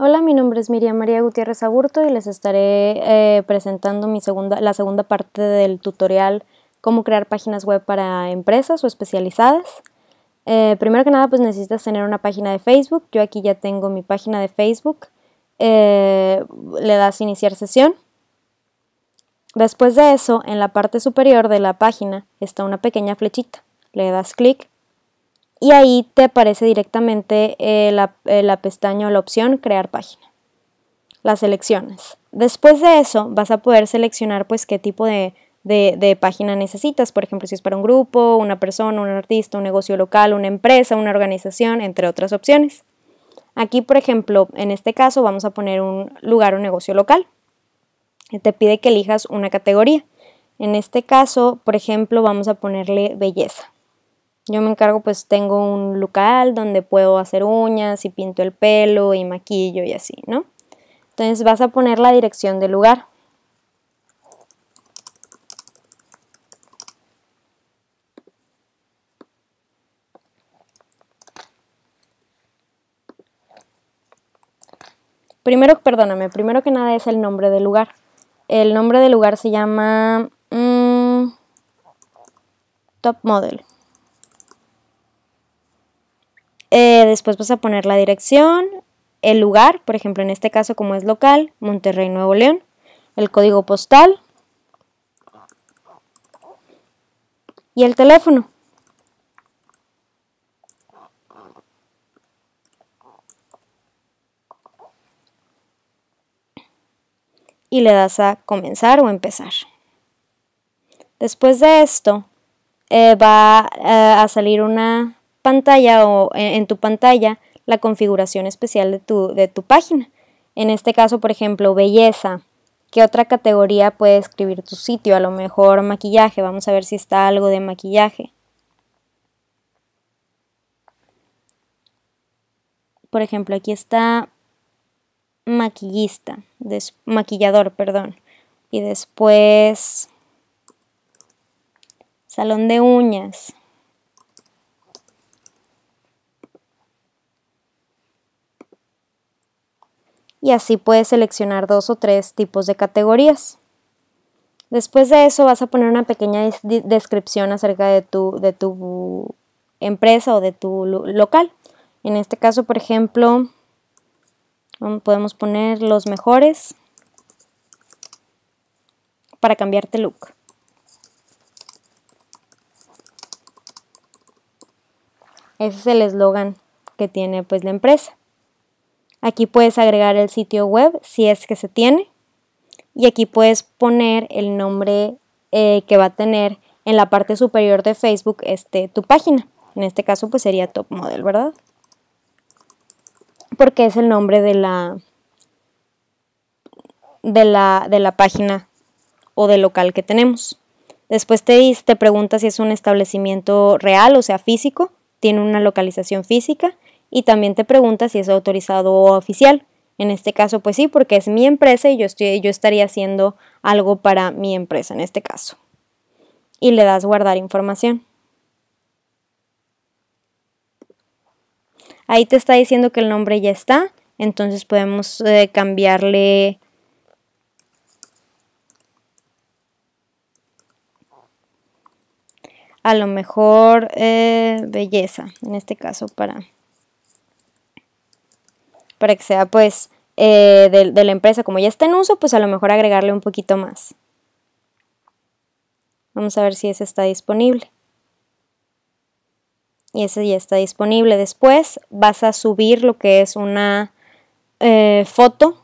Hola, mi nombre es Miriam María Gutiérrez Aburto y les estaré eh, presentando la segunda parte del tutorial cómo crear páginas web para empresas o especializadas. Eh, primero que nada, pues necesitas tener una página de Facebook. Yo aquí ya tengo mi página de Facebook. Eh, le das iniciar sesión. Después de eso, en la parte superior de la página está una pequeña flechita. Le das clic y ahí te aparece directamente eh, eh, la, pestaña o la opción crear página. Las selecciones. Después de eso vas a poder seleccionar pues qué tipo de, de, página necesitas, por ejemplo si es para un grupo, una persona, un artista, un negocio local, una empresa, una organización, entre otras opciones. Aquí por ejemplo en este caso vamos a poner un lugar o negocio local. Te pide que elijas una categoría. En este caso, por ejemplo, vamos a ponerle belleza. Yo me encargo, pues tengo un local donde puedo hacer uñas y pinto el pelo y maquillo y así, ¿no? Entonces vas a poner la dirección del lugar. Primero, perdóname, primero que nada es el nombre del lugar. El nombre del lugar se llama mm, Top Model. Eh, después vas a poner la dirección, el lugar, por ejemplo en este caso como es local, Monterrey, Nuevo León, el código postal y el teléfono. Y le das a comenzar o empezar. Después de esto, eh, va eh, a salir una pantalla o en, tu pantalla la configuración especial de tu, de tu página. En este caso, por ejemplo, belleza. ¿Qué otra categoría puede escribir tu sitio? A lo mejor maquillaje. Vamos a ver si está algo de maquillaje. Por ejemplo, aquí está maquillista, maquillador, perdón. Y después salón de uñas. y así puedes seleccionar dos o tres tipos de categorías. Después de eso vas a poner una pequeña descripción acerca de tu, de tu empresa o de tu local. En este caso, por ejemplo, mm, podemos poner los mejores para cambiarte look. Ese es el eslogan que tiene pues la empresa. Aquí puedes agregar el sitio web si es que se tiene. Y aquí puedes poner el nombre eh, que va a tener en la parte superior de Facebook este, tu página. En este caso pues sería Top Model, ¿verdad? Porque es el nombre de la, de la, página o del local que tenemos. Después te, te pregunta si es un establecimiento real, o sea, físico, tiene una localización física y también te pregunta si es autorizado o oficial. En este caso, pues sí, porque es mi empresa y yo, estoy, yo estaría haciendo algo para mi empresa en este caso. Y le das guardar información. Ahí te está diciendo que el nombre ya está, entonces podemos eh, cambiarle a lo mejor eh, belleza, en este caso para para que sea pues eh, de, la empresa. Como ya está en uso, pues a lo mejor agregarle un poquito más. Vamos a ver si ese está disponible. Y ese ya está disponible. Después vas a subir lo que es una eh, foto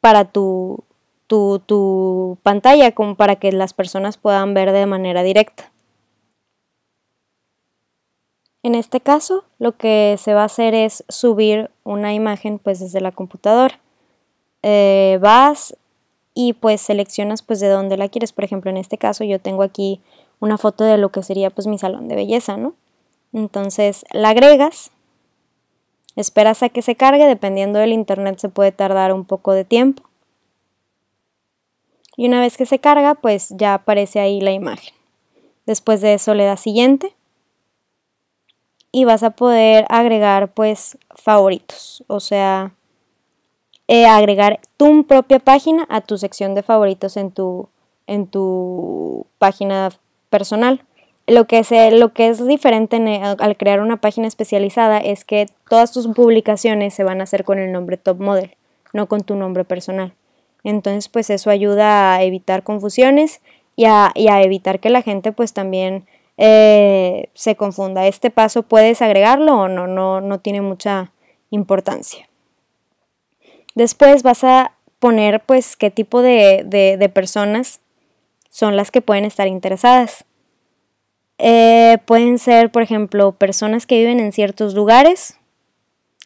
para tu, tu pantalla, como para que las personas puedan ver de manera directa. En este caso, lo que se va a hacer es subir una imagen pues desde la computadora. Eh, vas y pues seleccionas pues de dónde la quieres. Por ejemplo, en este caso yo tengo aquí una foto de lo que sería pues mi salón de belleza, ¿no? Entonces la agregas, esperas a que se cargue, dependiendo del internet se puede tardar un poco de tiempo. Y una vez que se carga, pues ya aparece ahí la imagen. Después de eso le das siguiente y vas a poder agregar pues favoritos, o sea, eh, agregar tu propia página a tu sección de favoritos en tu, en tu página personal. Lo que, es, lo que es diferente e, al crear una página especializada es que todas tus publicaciones se van a hacer con el nombre Top Model, no con tu nombre personal. Entonces, pues eso ayuda a evitar confusiones y a, y a evitar que la gente pues también eh, se confunda. Este paso puedes agregarlo o no, no, no tiene mucha importancia. Después vas a poner pues qué tipo de, personas son las que pueden estar interesadas. Eh, pueden ser, por ejemplo, personas que viven en ciertos lugares.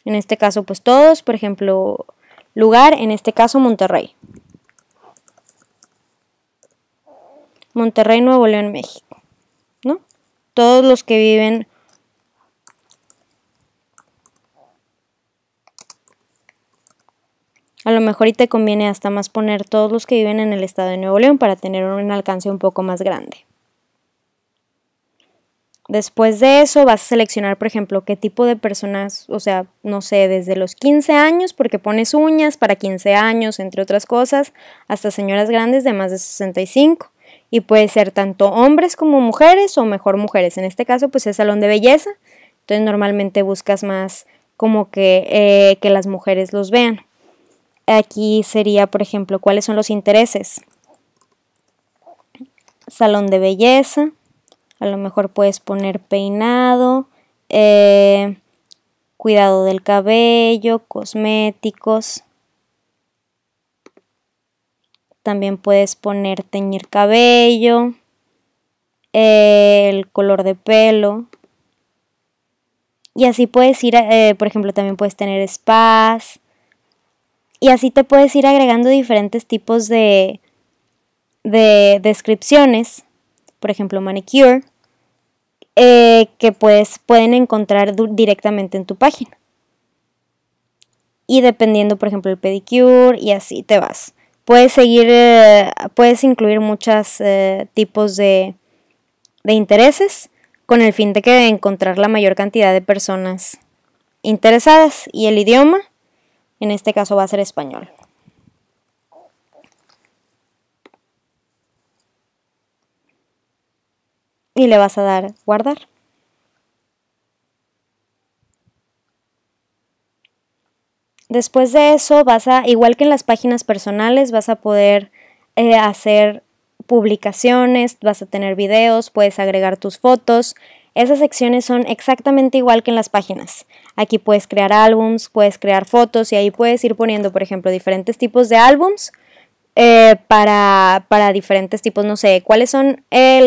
En este caso, pues todos, por ejemplo, lugar, en este caso Monterrey. Monterrey, Nuevo León, México todos los que viven A lo mejor y te conviene hasta más poner todos los que viven en el estado de Nuevo León para tener un alcance un poco más grande. Después de eso vas a seleccionar, por ejemplo, qué tipo de personas, o sea, no sé, desde los 15 años, porque pones uñas para 15 años, entre otras cosas, hasta señoras grandes de más de 65 y puede ser tanto hombres como mujeres o mejor mujeres. En este caso pues es salón de belleza, entonces normalmente buscas más como que, eh, que las mujeres los vean. Aquí sería, por ejemplo, cuáles son los intereses. Salón de belleza, a lo mejor puedes poner peinado, eh, cuidado del cabello, cosméticos. También puedes poner teñir cabello, el color de pelo. Y así puedes ir, eh, por ejemplo, también puedes tener spas. Y así te puedes ir agregando diferentes tipos de, de descripciones. Por ejemplo, manicure. Eh, que pues pueden encontrar directamente en tu página. Y dependiendo, por ejemplo, el pedicure y así te vas puedes seguir, eh, puedes incluir muchos eh, tipos de, de intereses con el fin de que encontrar la mayor cantidad de personas interesadas y el idioma, en este caso va a ser español. Y le vas a dar guardar. Después de eso vas a, igual que en las páginas personales, vas a poder eh, hacer publicaciones, vas a tener videos, puedes agregar tus fotos. Esas secciones son exactamente igual que en las páginas. Aquí puedes crear álbums, puedes crear fotos y ahí puedes ir poniendo, por ejemplo, diferentes tipos de álbums eh, para, diferentes tipos, no sé, cuáles son eh,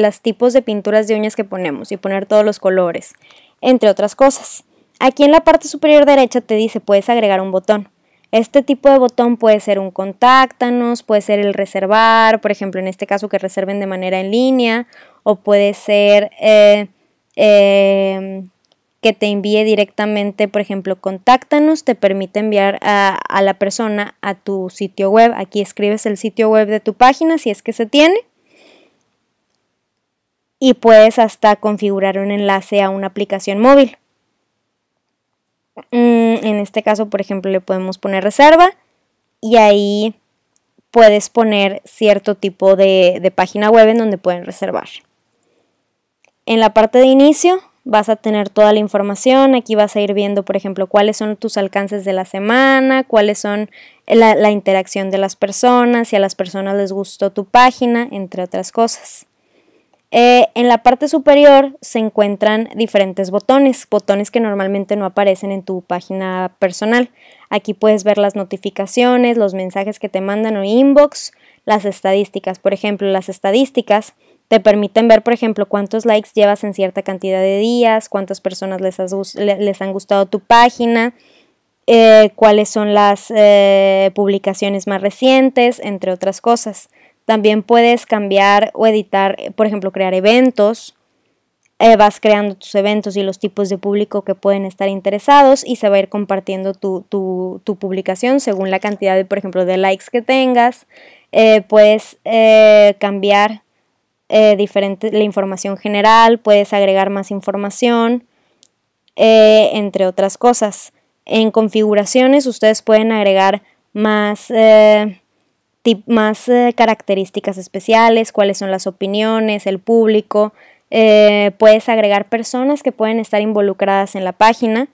los tipos de pinturas de uñas que ponemos y poner todos los colores, entre otras cosas. Aquí en la parte superior derecha te dice puedes agregar un botón. Este tipo de botón puede ser un contáctanos, puede ser el reservar, por ejemplo, en este caso que reserven de manera en línea, o puede ser eh, em, que te envíe directamente, por ejemplo, contáctanos, te permite enviar a, la persona a tu sitio web. Aquí escribes el sitio web de tu página si es que se tiene. Y puedes hasta configurar un enlace a una aplicación móvil. Mm, en este caso, por ejemplo, le podemos poner reserva y ahí puedes poner cierto tipo de, página web en donde pueden reservar. En la parte de inicio vas a tener toda la información, aquí vas a ir viendo, por ejemplo, cuáles son tus alcances de la semana, cuáles son la, la interacción de las personas, si a las personas les gustó tu página, entre otras cosas. Eh, en la parte superior se encuentran diferentes botones, botones que normalmente no aparecen en tu página personal. Aquí puedes ver las notificaciones, los mensajes que te mandan o inbox, las estadísticas. Por ejemplo, las estadísticas te permiten ver, por ejemplo, cuántos likes llevas en cierta cantidad de días, cuántas personas les, han gustado tu página, eh, cuáles son las eh, publicaciones más recientes, entre otras cosas. También puedes cambiar o editar, eh, por ejemplo, crear eventos. Eh, vas creando tus eventos y los tipos de público que pueden estar interesados y se va a ir compartiendo tu, publicación según la cantidad de, por ejemplo, de likes que tengas. Eh, puedes cambiar la información general, puedes agregar más información, entre otras cosas. En configuraciones ustedes pueden agregar más más eh, características especiales, cuáles son las opiniones, el público. Eh, puedes agregar personas que pueden estar involucradas en la página.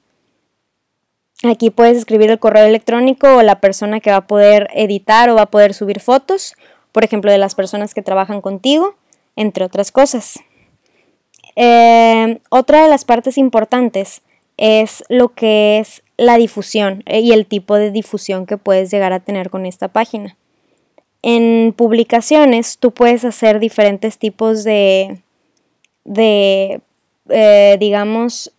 Aquí puedes escribir el correo electrónico o la persona que va a poder editar o va a poder subir fotos, por ejemplo, de las personas que trabajan contigo, entre otras cosas. Eh, otra de las partes importantes es lo que es la difusión y el tipo de difusión que puedes llegar a tener con esta página en publicaciones tú puedes hacer diferentes tipos de, de eh, digamos,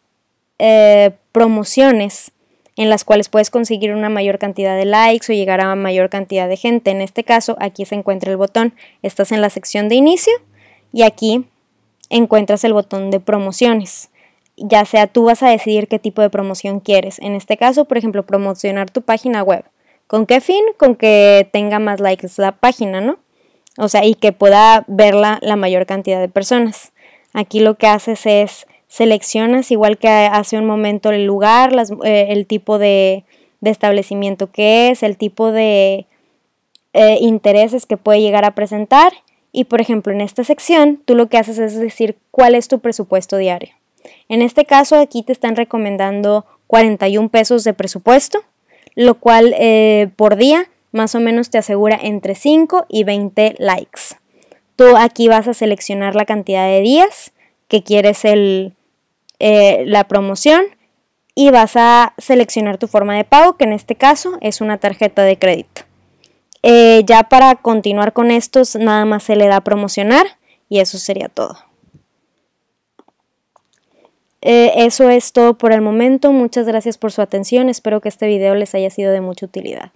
eh, promociones en las cuales puedes conseguir una mayor cantidad de likes o llegar a mayor cantidad de gente. En este caso, aquí se encuentra el botón. Estás en la sección de inicio y aquí encuentras el botón de promociones. Ya sea tú vas a decidir qué tipo de promoción quieres. En este caso, por ejemplo, promocionar tu página web. ¿Con qué fin? Con que tenga más likes la página, ¿no? O sea, y que pueda verla la mayor cantidad de personas. Aquí lo que haces es seleccionas, igual que hace un momento, el lugar, eh, el tipo de, establecimiento que es, el tipo de eh, intereses que puede llegar a presentar. Y por ejemplo, en esta sección, tú lo que haces es decir cuál es tu presupuesto diario. En este caso, aquí te están recomendando 41 pesos de presupuesto lo cual eh, por día más o menos te asegura entre 5 y 20 likes. Tú aquí vas a seleccionar la cantidad de días que quieres el, eh, la promoción y vas a seleccionar tu forma de pago, que en este caso es una tarjeta de crédito. Eh, ya para continuar con estos, nada más se le da promocionar y eso sería todo. Eh, eso es todo por el momento. Muchas gracias por su atención. Espero que este video les haya sido de mucha utilidad.